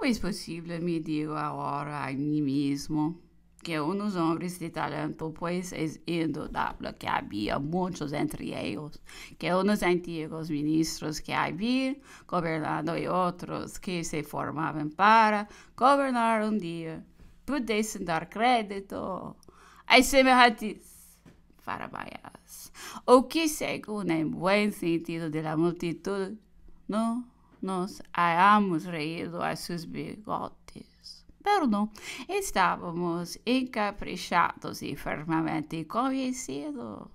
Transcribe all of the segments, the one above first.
Como é possível, me digo agora a mim mesmo, que uns homens de talento, pois é indudável que havia muitos entre eles, que uns antigos ministros que havia governado e outros que se formavam para governar um dia, pudessem dar crédito a semelhantes farabaias, o que, segundo o é bom sentido da multidão, não nós hayamos rido a seus bigotes. Perdão, estávamos encaprichados e firmemente convencidos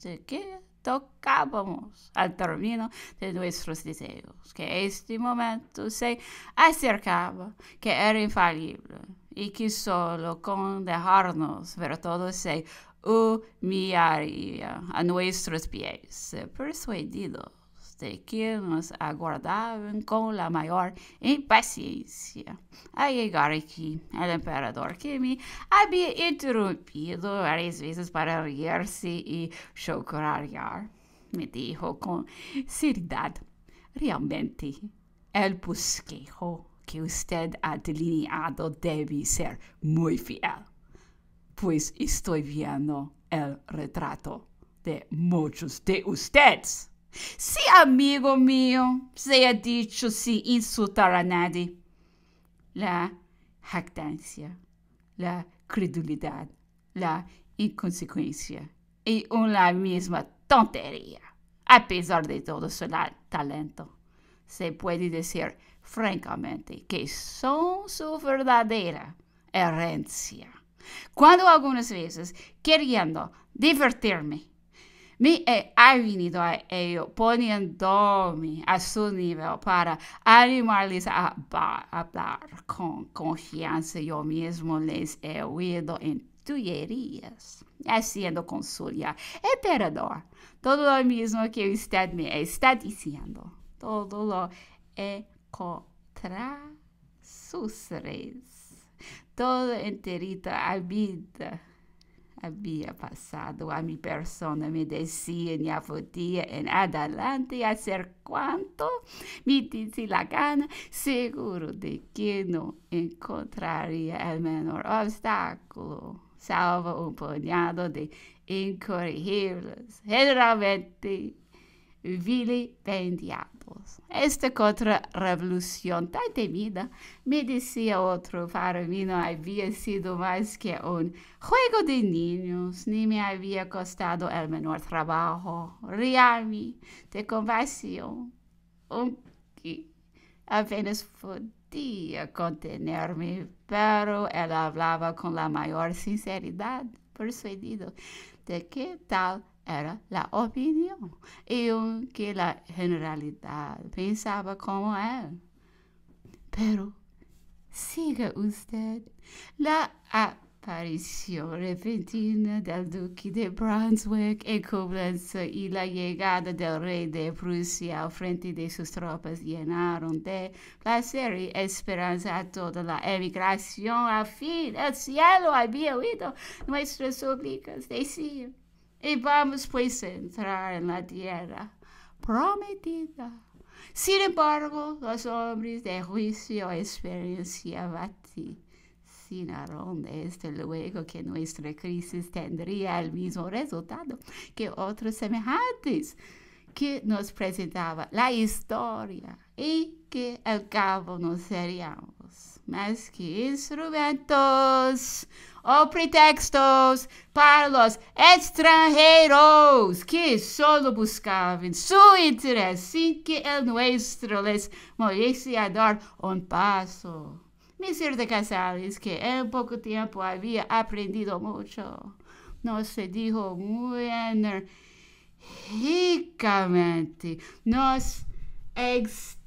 de que tocábamos al término de nuestros deseos, que este momento se acercaba, que era infalible y que solo con dejarnos ver todo se humillaría a nuestros pies, persuadidos de que nos aguardavam com a maior impaciência. A chegar aqui, o imperador que me havia interrompido várias vezes para rir-se e chocar, me dijo com seriedade: Realmente, o busquejo que usted ha delineado deve ser muito fiel, pois estou vendo o retrato de muitos de ustedes. Si amigo mío se ha dicho sin insultar a nadie. La jactancia, la credulidad, la inconsecuencia y una misma tontería. A pesar de todo su talento, se puede decir francamente que son su verdadera herencia. Cuando algunas veces, queriendo divertirme, Mi é, é, e avenida a ponen dorme a seu nível para animar-lhes a, falar com confiança. Eu mesmo les he é, ouído em tuerías, haciendo assim consulta. E perdão, todo o mesmo que usted me está dizendo, todo lo é contra sus redes, todo enterito a vida. Havia pasado a mi persona, me decía y podía en adelante ser quanto me disse la gana, seguro de que não encontraria o menor obstáculo, salvo um puñado de incorrigíveis generalmente vilipendiados. Esta contra-revolución tan temida, me decía otro, para mí no había sido más que un juego de niños, ni me había costado el menor trabajo, riarme de compasión, aunque apenas podía contenerme, pero él hablaba con la mayor sinceridad, persuadido de que tal era a opinião. Eu que a generalidade pensava como é. Pero siga usted la aparição repentina do Duque de Brunswick em Koblenz e a chegada do rei de Prússia ao frente de suas tropas llenaram de placer e esperança a toda a emigração. Al fim, céu cielo havia ouvido nuestras súplicas, decía. y vamos pues a entrar en la tierra prometida. Sin embargo, los hombres de juicio experienciaban sin arón, desde este luego que nuestra crisis tendría el mismo resultado que otros semejantes que nos presentaba la historia y que al cabo no seríamos mas que instrumentos ou pretextos para os estrangeiros que só buscavam seu interesse sem que el nosso les moleste a dar um passo. Mr. de Casales, que em pouco tempo havia aprendido muito, não se dijo muito ricamente, nos extendemos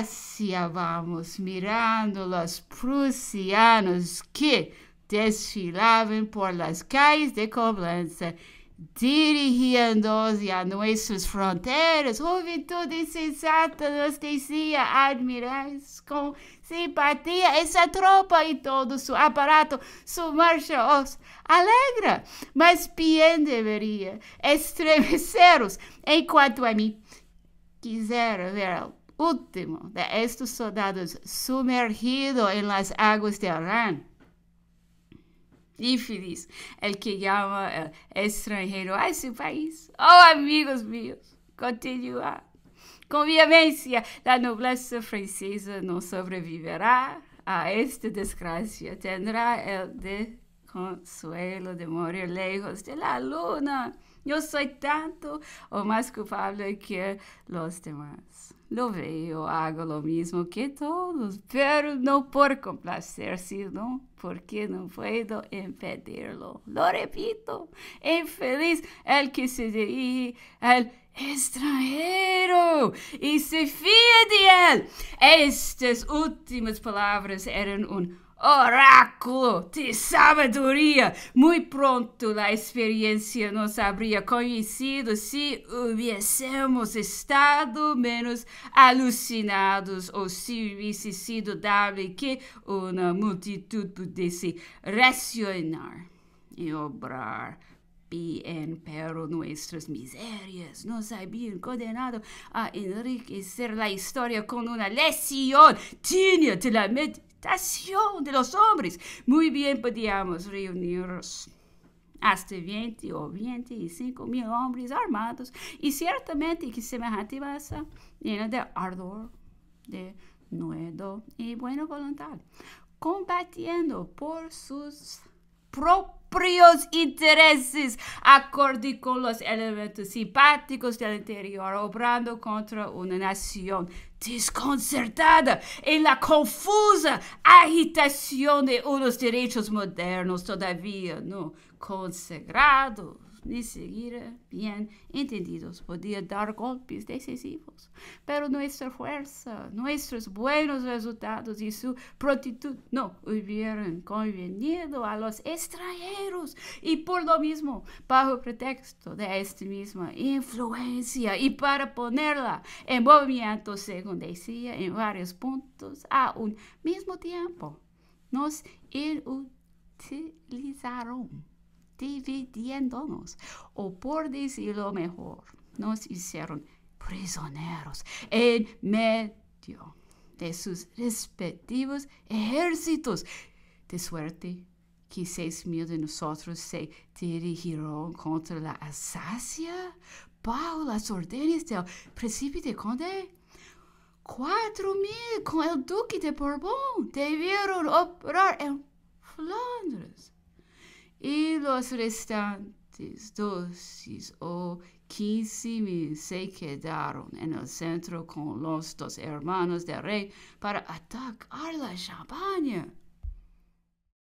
estávamos mirando os prussianos que desfilavam por las calles de Coblenza, dirigindo-se a nossas fronteiras. Juventude insensata nos dizia admirais com simpatia essa tropa e todo seu aparato, sua marcha os alegra, mas bem deveria estremeceros enquanto a mim quisera ver último de estos soldados sumergido en las aguas de Arán. Y el que llama el eh, extranjero a ese país. Oh, amigos míos, continúa. Com violência, a nobreza francesa não sobreviverá a esta desgracia. Tendrá o de consuelo de morrer lejos de la luna. Eu sou tanto ou mais culpável que os demás lo veo, hago lo mismo que todos, pero no por complacer, sino porque no puedo impedirlo. Lo repito, infeliz el que se dirige al extranjero y se fía de él. Estas últimas palabras eran un oráculo de sabedoria. Muito pronto a experiência nos habria conhecido se hubiéssemos estado menos alucinados ou se hubiesse sido dado que uma multitud pudesse racionar e obrar en pero nuestras miserias nos habían condenado a enriquecer la historia con una lesión digna de la meditación de los hombres. Muy bien podíamos reunirnos hasta 20 o 25 mil hombres armados y ciertamente que semejante masa llena de ardor, de nuevo y buena voluntad, combatiendo por sus propios interesses, acorde com os elementos simpáticos do interior, obrando contra uma nação desconcertada em la confusa agitação de unos direitos modernos, todavia não consagrados. ni seguir bien entendidos. Podía dar golpes decisivos, pero nuestra fuerza, nuestros buenos resultados y su prontitud no hubieran convenido a los extranjeros y por lo mismo, bajo pretexto de esta misma influencia y para ponerla en movimiento, según decía, en varios puntos a un mismo tiempo, nos inutilizaron dividiéndonos, o por decirlo mejor, nos hicieron prisioneros en medio de sus respectivos ejércitos, de suerte que seis mil de nosotros se dirigieron contra la Alsacia bajo las órdenes del príncipe conde. Cuatro mil con el duque de Bourbon debieron operar en Flandes E los restantes doces ou quinze mil se quedaram en el centro com los dos hermanos del rei para atacar la Champagne.